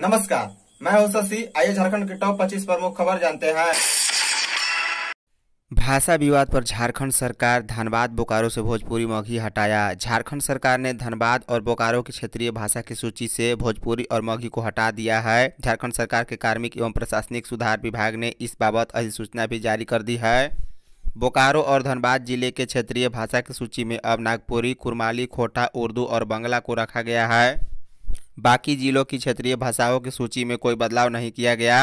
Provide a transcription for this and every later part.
नमस्कार मैं हूं शशि आइए झारखंड के टॉप 25 प्रमुख खबर जानते हैं भाषा विवाद पर झारखंड सरकार धनबाद बोकारो से भोजपुरी मगही हटाया झारखंड सरकार ने धनबाद और बोकारो की क्षेत्रीय भाषा की सूची से भोजपुरी और मगही को हटा दिया है झारखंड सरकार के कार्मिक एवं प्रशासनिक सुधार विभाग ने इस बाबत अधिसूचना भी जारी कर दी है बोकारो और धनबाद जिले के क्षेत्रीय भाषा की सूची में अब नागपुरी कुरमाली खोटा उर्दू और बंगला को रखा गया है बाकी जिलों की क्षेत्रीय भाषाओं की सूची में कोई बदलाव नहीं किया गया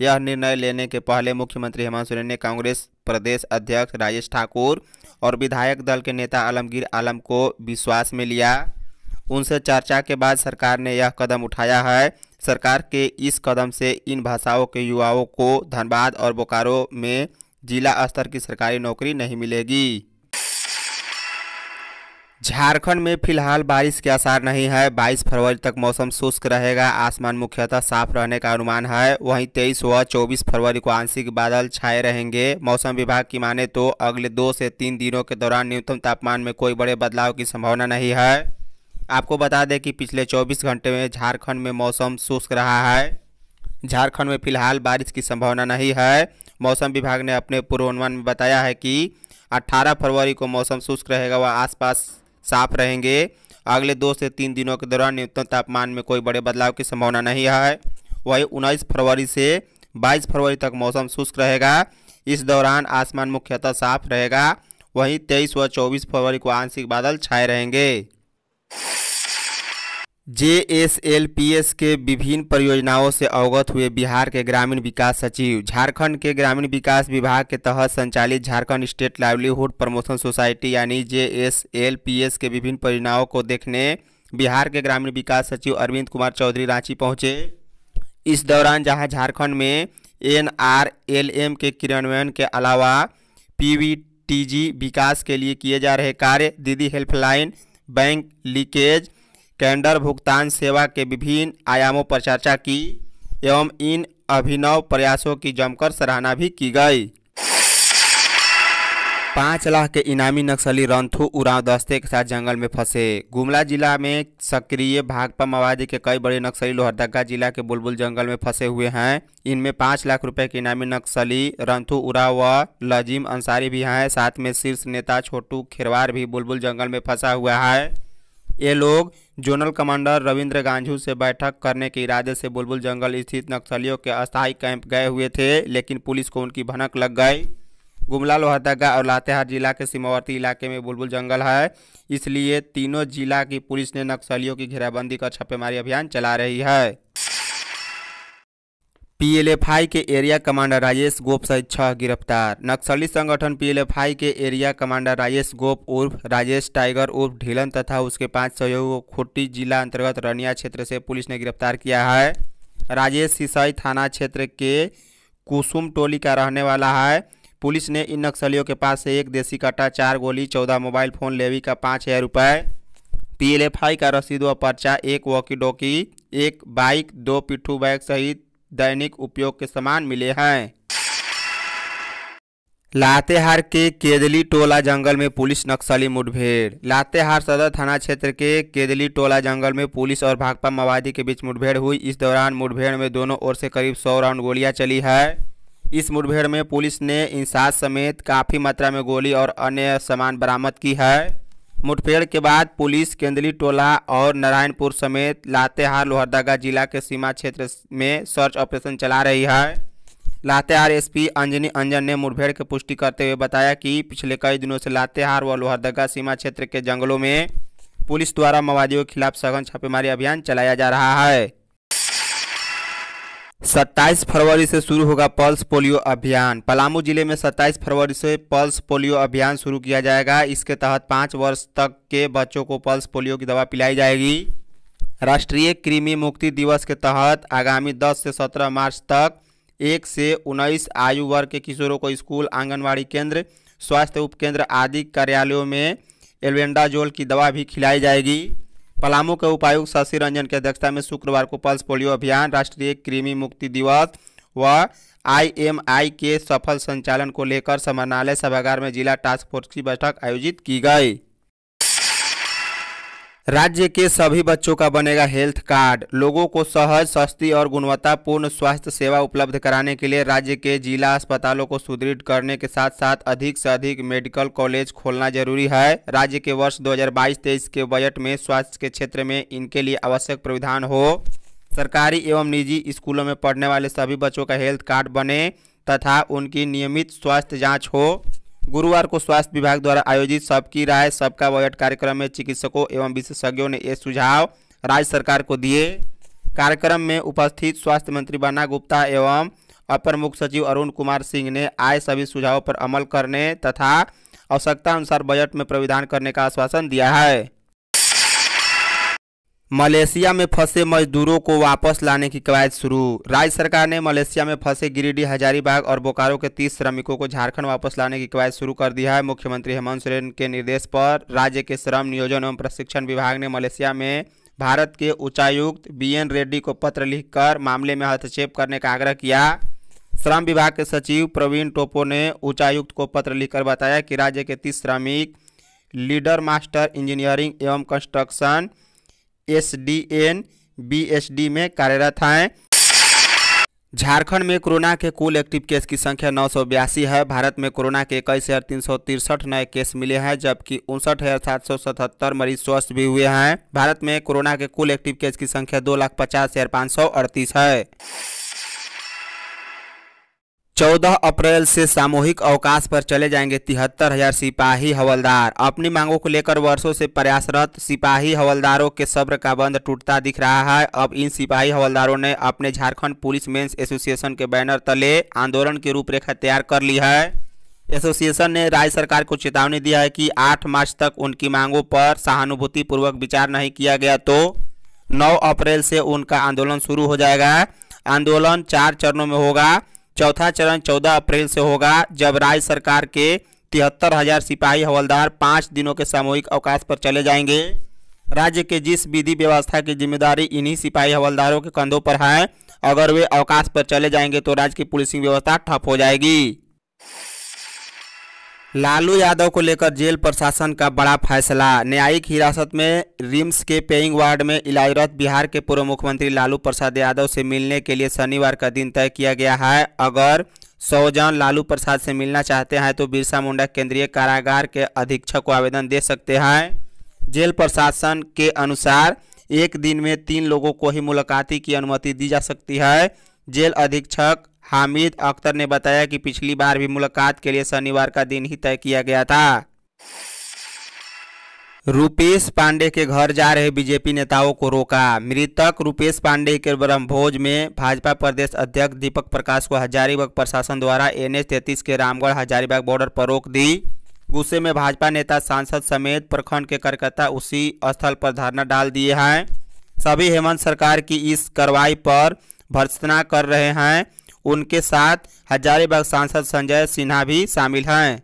यह निर्णय लेने के पहले मुख्यमंत्री हेमंत सोरेन ने कांग्रेस प्रदेश अध्यक्ष राजेश ठाकुर और विधायक दल के नेता आलमगीर आलम को विश्वास में लिया उनसे चर्चा के बाद सरकार ने यह कदम उठाया है सरकार के इस कदम से इन भाषाओं के युवाओं को धनबाद और बोकारो में जिला स्तर की सरकारी नौकरी नहीं मिलेगी झारखंड में फिलहाल बारिश के आसार नहीं है 22 फरवरी तक मौसम शुष्क रहेगा आसमान मुख्यतः साफ रहने का अनुमान है वहीं 23 व 24 फरवरी को आंशिक बादल छाए रहेंगे मौसम विभाग की माने तो अगले दो से तीन दिनों के दौरान न्यूनतम तापमान में कोई बड़े बदलाव की संभावना नहीं है आपको बता दें कि पिछले चौबीस घंटे में झारखंड में मौसम शुष्क रहा है झारखंड में फिलहाल बारिश की संभावना नहीं है मौसम विभाग ने अपने पूर्वानुमान में बताया है कि 18 फरवरी को मौसम शुष्क रहेगा व आसपास साफ रहेंगे अगले दो से तीन दिनों के दौरान न्यूनतम तापमान में कोई बड़े बदलाव की संभावना नहीं है वही उन्नीस फरवरी से बाईस फरवरी तक मौसम शुष्क रहेगा इस दौरान आसमान मुख्यतः साफ रहेगा वहीं तेईस व चौबीस फरवरी को आंशिक बादल छाए रहेंगे जेएसएलपीएस के विभिन्न परियोजनाओं से अवगत हुए बिहार के ग्रामीण विकास सचिव झारखंड के ग्रामीण विकास विभाग के तहत संचालित Jharkhand state livelihood promotion society यानी जेएसएलपीएस के विभिन्न परियोजनाओं को देखने बिहार के ग्रामीण विकास सचिव अरविंद कुमार चौधरी रांची पहुंचे इस दौरान जहां झारखंड में एन के क्रियान्वयन के अलावा पी विकास के लिए किए जा रहे कार्य दीदी हेल्पलाइन बैंक लीकेज कैंडर भुगतान सेवा के विभिन्न आयामों पर चर्चा की एवं इन अभिनव प्रयासों की जमकर सराहना भी की गई पाँच लाख के इनामी नक्सली रंथू उड़ाव दस्ते के साथ जंगल में फंसे गुमला जिला में सक्रिय भाकपा माओवादी के कई बड़े नक्सली लोहरदगा जिला के बुलबुल जंगल में फंसे हुए हैं इनमें पाँच लाख रुपए के इनामी नक्सली रंथू उराव व लजीम अंसारी भी हैं साथ में शीर्ष नेता छोटू खेरवार भी बुलबुल जंगल में फंसा हुआ है ये लोग जोनल कमांडर रविंद्र गांझू से बैठक करने के इरादे से बुलबुल जंगल स्थित नक्सलियों के अस्थायी कैंप गए हुए थे लेकिन पुलिस को उनकी भनक लग गई गुमला लोहरदगा और लातेहार जिला के सीमावर्ती इलाके में बुलबुल जंगल है इसलिए तीनों जिला की पुलिस ने नक्सलियों की घेराबंदी कर छापेमारी अभियान चला रही है पीएलएफआई के एरिया कमांडर राजेश गोप सहित छह गिरफ्तार नक्सली संगठन पीएलएफआई के एरिया कमांडर राजेश गोप उर्फ राजेश टाइगर उर्फ ढीलन तथा उसके पांच को खुट्टी जिला अंतर्गत रनिया क्षेत्र से पुलिस ने गिरफ्तार किया है राजेश सिसाई थाना क्षेत्र के कुसुम टोली का रहने वाला है पुलिस ने इन नक्सलियों के पास से एक देसी कट्टा चार गोली चौदह मोबाइल फोन लेवी का पाँच हज़ार रुपये आई का रसीद व पर्चा एक वॉकी डॉकी एक बाइक दो पिट्ठू बैग सहित दैनिक उपयोग के सामान मिले हैं लातेहार के केदली टोला जंगल में पुलिस नक्सली मुठभेड़ लातेहार सदर थाना क्षेत्र के केदली टोला जंगल में पुलिस और भाकपा माओवादी के बीच मुठभेड़ हुई इस दौरान मुठभेड़ में दोनों ओर से करीब सौ राउंड गोलियां चली है इस मुठभेड़ में पुलिस ने इंसास समेत काफ़ी मात्रा में गोली और अन्य सामान बरामद की है मुठभेड़ के बाद पुलिस केंदली टोला और नारायणपुर समेत लातेहार लोहरदगा जिला के सीमा क्षेत्र में सर्च ऑपरेशन चला रही है लातेहार एसपी अंजनी अंजन ने मुठभेड़ की पुष्टि करते हुए बताया कि पिछले कई दिनों से लातेहार व लोहरदगा सीमा क्षेत्र के जंगलों में पुलिस द्वारा माओवादियों के खिलाफ सघन छापेमारी अभियान चलाया जा रहा है सत्ताईस फरवरी से शुरू होगा पल्स पोलियो अभियान पलामू जिले में सत्ताईस फरवरी से पल्स पोलियो अभियान शुरू किया जाएगा इसके तहत पाँच वर्ष तक के बच्चों को पल्स पोलियो की दवा पिलाई जाएगी राष्ट्रीय कृमि मुक्ति दिवस के तहत आगामी 10 से 17 मार्च तक एक से उन्नीस आयु वर्ग के किशोरों को स्कूल आंगनबाड़ी केंद्र स्वास्थ्य उपकेंद्र आदि कार्यालयों में एलवेंडाजोल की दवा भी खिलाई जाएगी पलामू के उपायुक्त शशि रंजन की अध्यक्षता में शुक्रवार को पल्स पोलियो अभियान राष्ट्रीय कृमि मुक्ति दिवस व आईएमआई के सफल संचालन को लेकर समरणालय सभागार में जिला टास्क फोर्स की बैठक आयोजित की गई राज्य के सभी बच्चों का बनेगा हेल्थ कार्ड लोगों को सहज सस्ती और गुणवत्तापूर्ण स्वास्थ्य सेवा उपलब्ध कराने के लिए राज्य के जिला अस्पतालों को सुदृढ़ करने के साथ साथ अधिक से अधिक मेडिकल कॉलेज खोलना जरूरी है राज्य के वर्ष 2022-23 के बजट में स्वास्थ्य के क्षेत्र में इनके लिए आवश्यक प्राविधान हो सरकारी एवं निजी स्कूलों में पढ़ने वाले सभी बच्चों का हेल्थ कार्ड बने तथा उनकी नियमित स्वास्थ्य जाँच हो गुरुवार को स्वास्थ्य विभाग द्वारा आयोजित सबकी राय सबका बजट कार्यक्रम में चिकित्सकों एवं विशेषज्ञों ने ये सुझाव राज्य सरकार को दिए कार्यक्रम में उपस्थित स्वास्थ्य मंत्री बन्ना गुप्ता एवं अपर मुख्य सचिव अरुण कुमार सिंह ने आए सभी सुझावों पर अमल करने तथा आवश्यकता अनुसार बजट में प्रविधान करने का आश्वासन दिया है मलेशिया में फंसे मजदूरों को वापस लाने की कवायद शुरू राज्य सरकार ने मलेशिया में फंसे गिरिडीह हजारीबाग और बोकारो के 30 श्रमिकों को झारखंड वापस लाने की कवायद शुरू कर दिया है मुख्यमंत्री हेमंत सोरेन के निर्देश पर राज्य के श्रम नियोजन एवं प्रशिक्षण विभाग ने मलेशिया में भारत के उच्चायुक्त बी एन रेड्डी को पत्र लिखकर मामले में हस्तक्षेप करने का आग्रह किया श्रम विभाग के सचिव प्रवीण टोपो ने उच्चायुक्त को पत्र लिखकर बताया कि राज्य के तीस श्रमिक लीडर मास्टर इंजीनियरिंग एवं construction S D N B S D में कार्यरत हैं झारखंड में कोरोना के कुल एक्टिव केस की संख्या नौ है भारत में कोरोना के इक्कीस हज़ार तीन सौ तिरसठ नए केस मिले हैं जबकि उनसठ हज़ार सात सौ सतहत्तर मरीज स्वस्थ भी हुए हैं भारत में कोरोना के कुल एक्टिव केस की संख्या दो लाख पचास हज़ार पाँच सौ अड़तीस है चौदह अप्रैल से सामूहिक अवकाश पर चले जाएंगे तिहत्तर हजार सिपाही हवलदार अपनी मांगों को लेकर वर्षों से प्रयासरत सिपाही हवलदारों के सब्र का बंद टूटता दिख रहा है अब इन सिपाही हवलदारों ने अपने झारखंड पुलिस मेंस एसोसिएशन के बैनर तले आंदोलन की रूपरेखा तैयार कर ली है एसोसिएशन ने राज्य सरकार को चेतावनी दिया है कि आठ मार्च तक उनकी मांगों पर सहानुभूतिपूर्वक विचार नहीं किया गया तो नौ अप्रैल से उनका आंदोलन शुरू हो जाएगा आंदोलन चार चरणों में होगा चौथा चरण 14 अप्रैल से होगा जब राज्य सरकार के तिहत्तर हजार सिपाही हवलदार पाँच दिनों के सामूहिक अवकाश पर चले जाएंगे राज्य के जिस विधि व्यवस्था की जिम्मेदारी इन्हीं सिपाही हवलदारों के कंधों पर है अगर वे अवकाश पर चले जाएंगे तो राज्य की पुलिसिंग व्यवस्था ठप हो जाएगी लालू यादव को लेकर जेल प्रशासन का बड़ा फैसला न्यायिक हिरासत में रिम्स के पेइंग वार्ड में इलायरत बिहार के पूर्व मुख्यमंत्री लालू प्रसाद यादव से मिलने के लिए शनिवार का दिन तय किया गया है अगर सौ जन लालू प्रसाद से मिलना चाहते हैं तो बिरसा मुंडा केंद्रीय कारागार के अधीक्षक को आवेदन दे सकते हैं जेल प्रशासन के अनुसार एक दिन में तीन लोगों को ही मुलाकाती की अनुमति दी जा सकती है जेल अधीक्षक हामिद अख्तर ने बताया कि पिछली बार भी मुलाकात के लिए शनिवार का दिन ही तय किया गया था रूपेश पांडे के घर जा रहे बीजेपी नेताओं को रोका मृतक रूपेश पांडे के ब्रह्मभोज में भाजपा प्रदेश अध्यक्ष दीपक प्रकाश को हजारीबाग प्रशासन द्वारा एनएच तैतीस के रामगढ़ हजारीबाग बॉर्डर पर रोक दी गुस्से में भाजपा नेता सांसद समेत प्रखंड के कार्यकर्ता उसी स्थल पर धरना डाल दिए हैं सभी हेमंत सरकार की इस कार्रवाई पर भर्सना कर रहे हैं उनके साथ हजारीबाग सांसद संजय सिन्हा भी शामिल हैं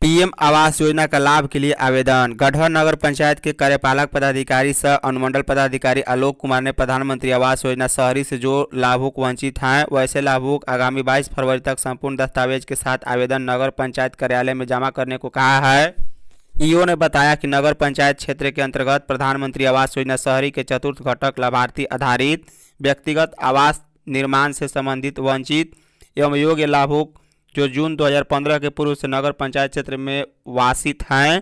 पीएम आवास योजना का लाभ के लिए आवेदन गढ़वा नगर पंचायत के कार्यपालक पदाधिकारी सह अनुमंडल पदाधिकारी आलोक कुमार ने प्रधानमंत्री आवास योजना शहरी से जो लाभुक वंचित हैं वैसे लाभुक आगामी 22 फरवरी तक संपूर्ण दस्तावेज के साथ आवेदन नगर पंचायत कार्यालय में जमा करने को कहा है ईओ ने बताया कि नगर पंचायत क्षेत्र के अंतर्गत प्रधानमंत्री आवास योजना शहरी के चतुर्थ घटक लाभार्थी आधारित व्यक्तिगत आवास निर्माण से संबंधित वंचित एवं योग्य लाभुक जो जून 2015 के पूर्व से नगर पंचायत क्षेत्र में वासित हैं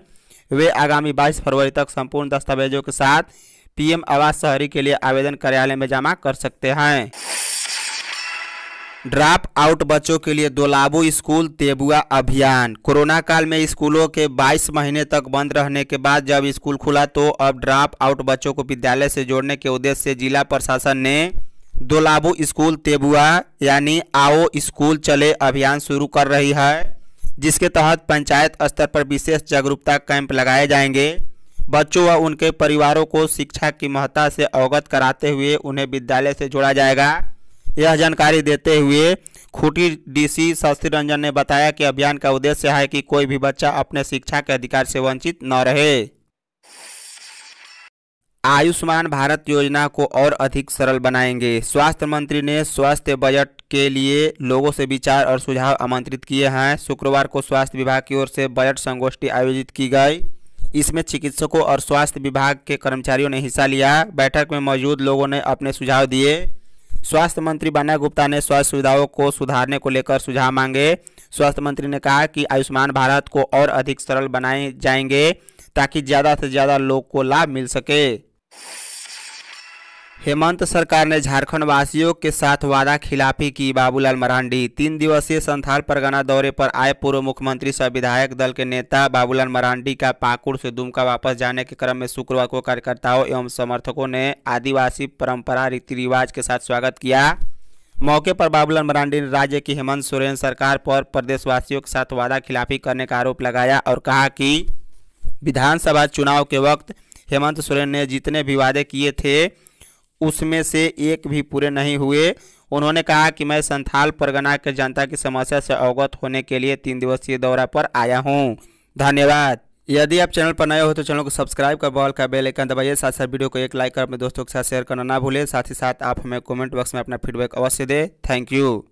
वे आगामी 22 फरवरी तक संपूर्ण दस्तावेजों के साथ पीएम आवास शहरी के लिए आवेदन कार्यालय में जमा कर सकते हैं ड्राप आउट बच्चों के लिए दोलाबू स्कूल तेबुआ अभियान कोरोना काल में स्कूलों के 22 महीने तक बंद रहने के बाद जब स्कूल खुला तो अब ड्राप आउट बच्चों को विद्यालय से जोड़ने के उद्देश्य से जिला प्रशासन ने दोलाबू स्कूल तेबुआ यानी आओ स्कूल चले अभियान शुरू कर रही है जिसके तहत पंचायत स्तर पर विशेष जागरूकता कैंप लगाए जाएंगे बच्चों व उनके परिवारों को शिक्षा की महत्ता से अवगत कराते हुए उन्हें विद्यालय से जोड़ा जाएगा यह जानकारी देते हुए खूटी डीसी शशि रंजन ने बताया कि अभियान का उद्देश्य है कि कोई भी बच्चा अपने शिक्षा के अधिकार से वंचित न रहे आयुष्मान भारत योजना को और अधिक सरल बनाएंगे स्वास्थ्य मंत्री ने स्वास्थ्य बजट के लिए लोगों से विचार और सुझाव आमंत्रित किए हैं शुक्रवार को स्वास्थ्य विभाग की ओर से बजट संगोष्ठी आयोजित की गई इसमें चिकित्सकों और स्वास्थ्य विभाग के कर्मचारियों ने हिस्सा लिया बैठक में मौजूद लोगों ने अपने सुझाव दिए स्वास्थ्य मंत्री बन्ना गुप्ता ने स्वास्थ्य सुविधाओं को सुधारने को लेकर सुझाव मांगे स्वास्थ्य मंत्री ने कहा कि आयुष्मान भारत को और अधिक सरल बनाए जाएंगे ताकि ज़्यादा से ज़्यादा लोग को लाभ मिल सके हेमंत सरकार ने झारखंड वासियों के साथ वादा खिलाफी की बाबूलाल मरांडी तीन दिवसीय संथाल परगना दौरे पर आए पूर्व मुख्यमंत्री सह विधायक दल के नेता बाबूलाल मरांडी का पाकुड़ से दुमका वापस जाने के क्रम में शुक्रवार को कार्यकर्ताओं एवं समर्थकों ने आदिवासी परंपरा रीति रिवाज के साथ स्वागत किया मौके पर बाबूलाल मरांडी ने राज्य की हेमंत सोरेन सरकार पर प्रदेशवासियों के साथ वादा खिलाफी करने का आरोप लगाया और कहा कि विधानसभा चुनाव के वक्त हेमंत सोरेन ने जितने भी वादे किए थे उसमें से एक भी पूरे नहीं हुए उन्होंने कहा कि मैं संथाल परगना के जनता की समस्या से अवगत होने के लिए तीन दिवसीय दौरा पर आया हूँ धन्यवाद यदि आप चैनल पर नए हो तो चैनल को सब्सक्राइब कर बॉल का बेल आइकन दबाइए साथ साथ वीडियो को एक लाइक कर अपने दोस्तों के साथ शेयर करना ना भूलें साथ ही साथ आप हमें कमेंट बॉक्स में अपना फीडबैक अवश्य दें थैंक यू